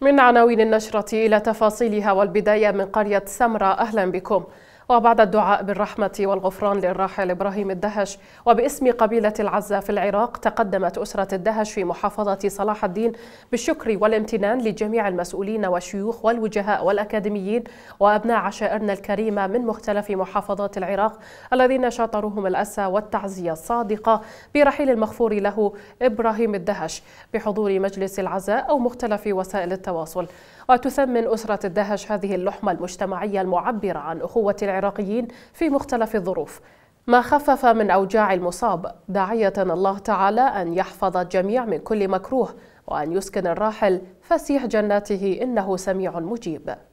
من عناوين النشرة إلى تفاصيلها والبداية من قرية سمرة أهلا بكم وبعد الدعاء بالرحمة والغفران للراحل إبراهيم الدهش وباسم قبيلة العزة في العراق تقدمت أسرة الدهش في محافظة صلاح الدين بالشكر والامتنان لجميع المسؤولين والشيوخ والوجهاء والأكاديميين وأبناء عشائرنا الكريمة من مختلف محافظات العراق الذين شاطروهم الأسى والتعزية الصادقة برحيل المغفور له إبراهيم الدهش بحضور مجلس العزاء أو مختلف وسائل التواصل وتثمن أسرة الدهش هذه اللحمة المجتمعية المعبرة عن أخوة العراق العراقيين في مختلف الظروف ما خفف من أوجاع المصاب داعية الله تعالى أن يحفظ الجميع من كل مكروه وأن يسكن الراحل فسيح جناته إنه سميع مجيب